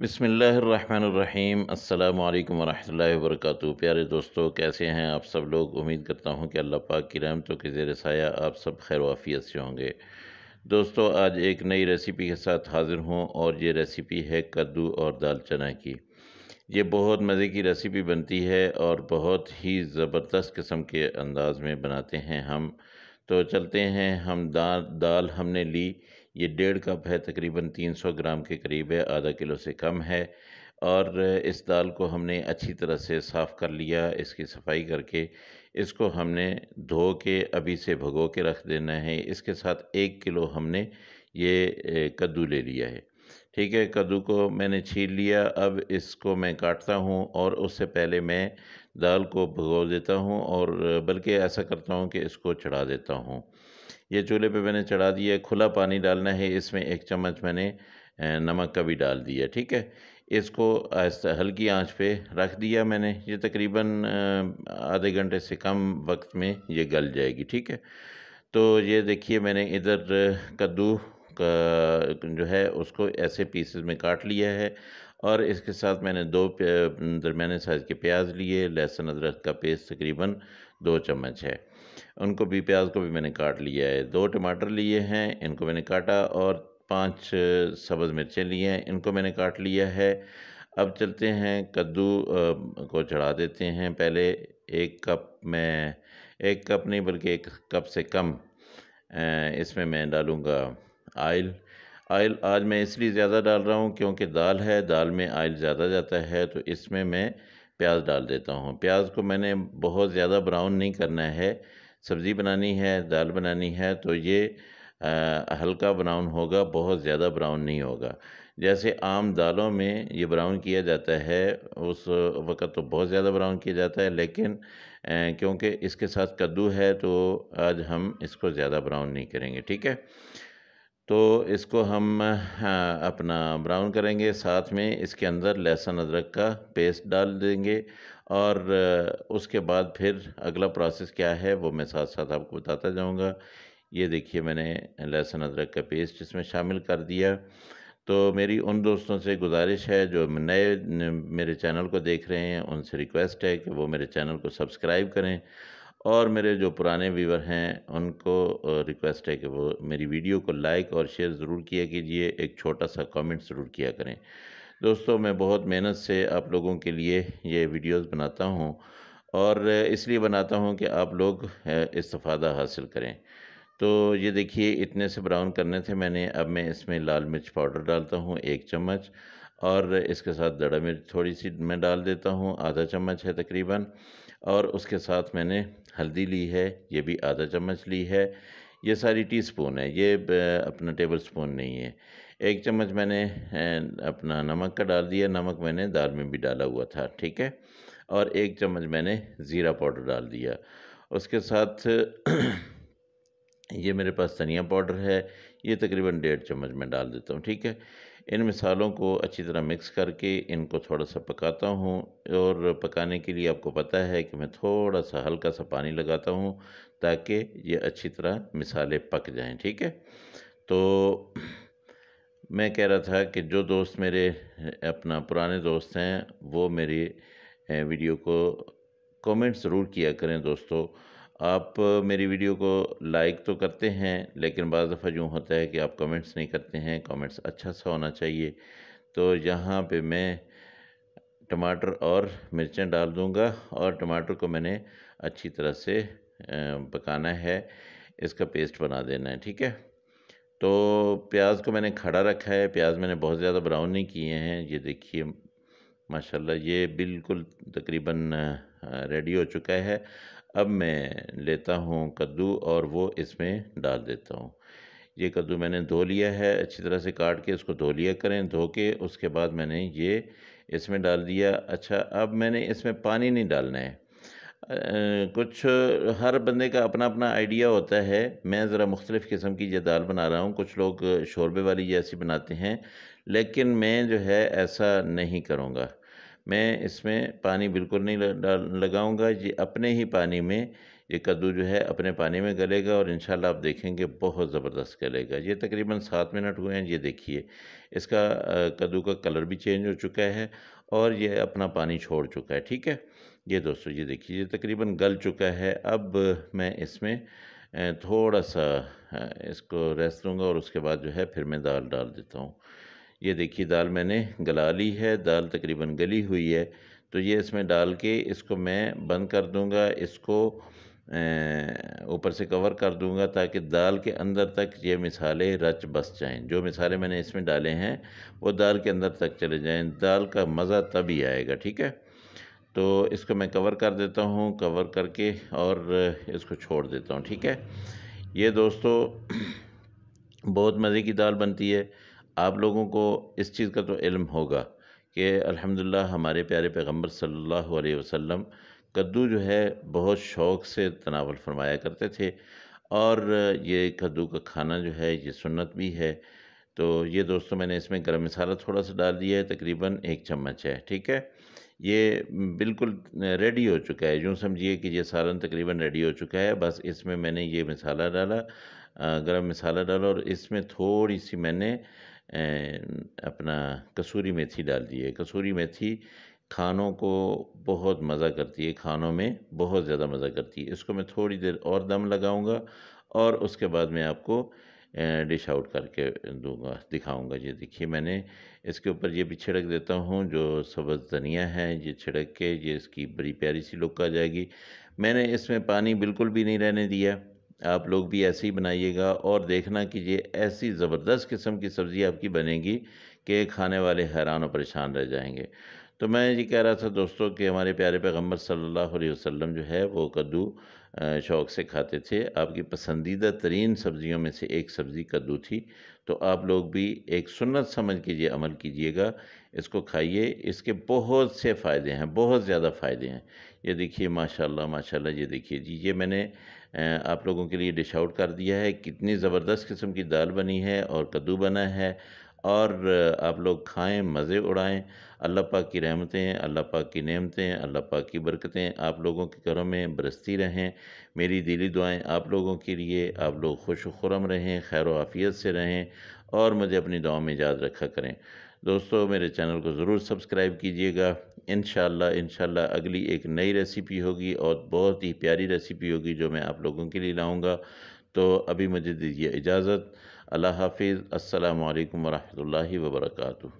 बसमीम् अल्लाम वरहमल वर्क प्यारे दोस्तों कैसे हैं आप सब लोग उम्मीद करता हूँ कि अल्लाह पाक की रहमतों के ज़ेर साया आप सब खैर वाफ़ियत से होंगे दोस्तों आज एक नई रेसिपी के साथ हाज़िर हूँ और ये रेसिपी है कद्दू और दाल चना की ये बहुत मज़े की रेसिपी बनती है और बहुत ही ज़बरदस्त किस्म के अंदाज में बनाते हैं हम तो चलते हैं हम दाल दाल हमने ली ये डेढ़ कप है तकरीबन 300 ग्राम के करीब है आधा किलो से कम है और इस दाल को हमने अच्छी तरह से साफ़ कर लिया इसकी सफाई करके इसको हमने धो के अभी से भगो के रख देना है इसके साथ एक किलो हमने ये कद्दू ले लिया है ठीक है कद्दू को मैंने छील लिया अब इसको मैं काटता हूँ और उससे पहले मैं दाल को भगो देता हूँ और बल्कि ऐसा करता हूँ कि इसको चढ़ा देता हूँ ये चूल्हे पे मैंने चढ़ा दिया है खुला पानी डालना है इसमें एक चम्मच मैंने नमक का भी डाल दिया ठीक है इसको आहिस्ता हल्की आंच पे रख दिया मैंने ये तकरीबन आधे घंटे से कम वक्त में ये गल जाएगी ठीक है तो ये देखिए मैंने इधर कद्दू का जो है उसको ऐसे पीसेस में काट लिया है और इसके साथ मैंने दो दरमिया साइज़ के प्याज लिए लहसुन अदरक का पेस्ट तकरीबन दो चम्मच है उनको भी प्याज को भी मैंने काट लिया है दो टमाटर लिए हैं इनको मैंने काटा और पांच सब्ज़ मिर्चें लिए हैं इनको मैंने काट लिया है अब चलते हैं कद्दू को चढ़ा देते हैं पहले एक कप में एक कप नहीं बल्कि एक कप से कम इसमें मैं डालूँगा आयल आयल आज मैं इसलिए ज़्यादा डाल रहा हूँ क्योंकि दाल है दाल में आयल ज़्यादा जाता है तो इसमें मैं प्याज डाल देता हूँ प्याज को मैंने बहुत ज़्यादा ब्राउन नहीं करना है सब्ज़ी बनानी है दाल बनानी है तो ये आ, हल्का ब्राउन होगा बहुत ज़्यादा ब्राउन नहीं होगा जैसे आम दालों में ये ब्राउन किया जाता है उस वक़्त तो बहुत ज़्यादा ब्राउन किया जाता है लेकिन क्योंकि इसके साथ कद्दू है तो आज हम इसको ज़्यादा ब्राउन नहीं करेंगे ठीक है तो इसको हम अपना ब्राउन करेंगे साथ में इसके अंदर लहसुन अदरक का पेस्ट डाल देंगे और उसके बाद फिर अगला प्रोसेस क्या है वो मैं साथ साथ आपको बताता जाऊंगा ये देखिए मैंने लहसुन अदरक का पेस्ट इसमें शामिल कर दिया तो मेरी उन दोस्तों से गुजारिश है जो नए मेरे चैनल को देख रहे हैं उनसे रिक्वेस्ट है कि वो मेरे चैनल को सब्सक्राइब करें और मेरे जो पुराने व्यूवर हैं उनको रिक्वेस्ट है कि वो मेरी वीडियो को लाइक और शेयर ज़रूर किया कीजिए एक छोटा सा कमेंट ज़रूर किया करें दोस्तों मैं बहुत मेहनत से आप लोगों के लिए ये वीडियोस बनाता हूँ और इसलिए बनाता हूँ कि आप लोग इस्तफ़ादा हासिल करें तो ये देखिए इतने से ब्राउन करने थे मैंने अब मैं इसमें लाल मिर्च पाउडर डालता हूँ एक चम्मच और इसके साथ दड़ा मिर्च थोड़ी सी मैं डाल देता हूँ आधा चम्मच है तकरीबन और उसके साथ मैंने हल्दी ली है ये भी आधा चम्मच ली है ये सारी टीस्पून है ये अपना टेबल स्पून नहीं है एक चम्मच मैंने अपना नमक का डाल दिया नमक मैंने दाल में भी डाला हुआ था ठीक है और एक चम्मच मैंने ज़ीरा पाउडर डाल दिया उसके साथ ये मेरे पास धनिया पाउडर है ये तकरीबन डेढ़ चम्मच में डाल देता हूँ ठीक है इन मिसालों को अच्छी तरह मिक्स करके इनको थोड़ा सा पकाता हूँ और पकाने के लिए आपको पता है कि मैं थोड़ा सा हल्का सा पानी लगाता हूँ ताकि ये अच्छी तरह मिसाले पक जाएँ ठीक है तो मैं कह रहा था कि जो दोस्त मेरे अपना पुराने दोस्त हैं वो मेरी वीडियो को कमेंट ज़रूर किया करें दोस्तों आप मेरी वीडियो को लाइक तो करते हैं लेकिन बज़ दफ़ा जो होता है कि आप कमेंट्स नहीं करते हैं कमेंट्स अच्छा सा होना चाहिए तो यहाँ पे मैं टमाटर और मिर्चें डाल दूँगा और टमाटर को मैंने अच्छी तरह से पकाना है इसका पेस्ट बना देना है ठीक है तो प्याज को मैंने खड़ा रखा है प्याज मैंने बहुत ज़्यादा ब्राउन नहीं किए हैं ये देखिए माशाल्लाह ये बिल्कुल तकरीबन रेडी हो चुका है अब मैं लेता हूँ कद्दू और वो इसमें डाल देता हूँ ये कद्दू मैंने धो लिया है अच्छी तरह से काट के इसको धो लिया करें धो के उसके बाद मैंने ये इसमें डाल दिया अच्छा अब मैंने इसमें पानी नहीं डालना है कुछ हर बंदे का अपना अपना आइडिया होता है मैं ज़रा मुख्तलिफ़ किस्म की ये दाल बना रहा हूँ कुछ लोग शोरबे वाली जैसी बनाते हैं लेकिन मैं जो है ऐसा नहीं करूँगा मैं इसमें पानी बिल्कुल नहीं डाल लगाऊंगा ये अपने ही पानी में ये कद्दू जो है अपने पानी में गलेगा और इंशाल्लाह आप देखेंगे बहुत ज़बरदस्त गलेगा ये तकरीबन सात मिनट हुए हैं ये देखिए इसका कद्दू का कलर भी चेंज हो चुका है और ये अपना पानी छोड़ चुका है ठीक है ये दोस्तों ये देखिए ये तकरीबन गल चुका है अब मैं इसमें थोड़ा सा इसको रेस्ट लूँगा और उसके बाद जो है फिर मैं दाल डाल देता हूँ ये देखिए दाल मैंने गला ली है दाल तकरीबन गली हुई है तो ये इसमें डाल के इसको मैं बंद कर दूँगा इसको ऊपर से कवर कर दूंगा ताकि दाल के अंदर तक ये मिसाले रच बस जाएं जो मिसाले मैंने इसमें डाले हैं वो दाल के अंदर तक चले जाएं दाल का मज़ा तभी आएगा ठीक है तो इसको मैं कवर कर देता हूँ कवर करके और इसको छोड़ देता हूँ ठीक है ये दोस्तों बहुत मज़े की दाल बनती है आप लोगों को इस चीज़ का तो इल्म होगा कि अल्हम्दुलिल्लाह हमारे प्यारे पैगंबर सल्लल्लाहु अलैहि वसल्लम कद्दू जो है बहुत शौक़ से तनावल फरमाया करते थे और ये कद्दू का खाना जो है ये सुन्नत भी है तो ये दोस्तों मैंने इसमें गर्म मसाला थोड़ा सा डाल दिया है तकरीबन एक चम्मच है ठीक है ये बिल्कुल रेडी हो चुका है यूँ समझिए कि ये सालन तकरीबन रेडी हो चुका है बस इसमें मैंने ये मसाला डाला गरम मसाला डाला और इसमें थोड़ी सी मैंने अपना कसूरी मेथी डाल दी है कसूरी मेथी खानों को बहुत मज़ा करती है खानों में बहुत ज़्यादा मज़ा करती है इसको मैं थोड़ी देर और दम लगाऊंगा और उसके बाद मैं आपको डिश आउट करके दूंगा दिखाऊंगा ये देखिए मैंने इसके ऊपर ये भी छिड़क देता हूँ जो सब्ज़ धनिया है ये छिड़क के ये इसकी बड़ी प्यारी सी लुक आ जाएगी मैंने इसमें पानी बिल्कुल भी नहीं रहने दिया आप लोग भी ऐसे ही बनाइएगा और देखना कि ये ऐसी ज़बरदस्त किस्म की सब्ज़ी आपकी बनेगी कि खाने वाले हैरान और परेशान रह जाएंगे तो मैं ये कह रहा था दोस्तों कि हमारे प्यारे पैगम्बर सल्लल्लाहु अलैहि वसल्लम जो है वो कद्दू शौक़ से खाते थे आपकी पसंदीदा तरीन सब्ज़ियों में से एक सब्ज़ी कद्दू थी तो आप लोग भी एक सुन्नत समझ कीजिए अमल कीजिएगा इसको खाइए इसके बहुत से फ़ायदे हैं बहुत ज़्यादा फ़ायदे हैं ये देखिए माशाल्लाह माशाल्लाह ये देखिए जी ये मैंने आप लोगों के लिए डिश आउट कर दिया है कितनी ज़बरदस्त किस्म की दाल बनी है और कद्दू बना है और आप लोग खाएं मज़े उड़ाएं अल्लाह पाक की रहमतें अल्लाह पाक की नेमतें अल्लाह पाक की बरकतें आप लोगों के घरों में बरसती रहें मेरी दिली दुआएं आप लोगों के लिए आप लोग खुश खुरम रहें खैर आफियत से रहें और मुझे अपनी दुआ में याद रखा करें दोस्तों मेरे चैनल को ज़रूर सब्सक्राइब कीजिएगा इन शाला अगली एक नई रेसिपी होगी और बहुत ही प्यारी रेसिपी होगी जो मैं आप लोगों के लिए लाऊँगा तो अभी मुझे दीजिए इजाज़त अल्लाह हाफिज़ असलकम वरहमल वर्का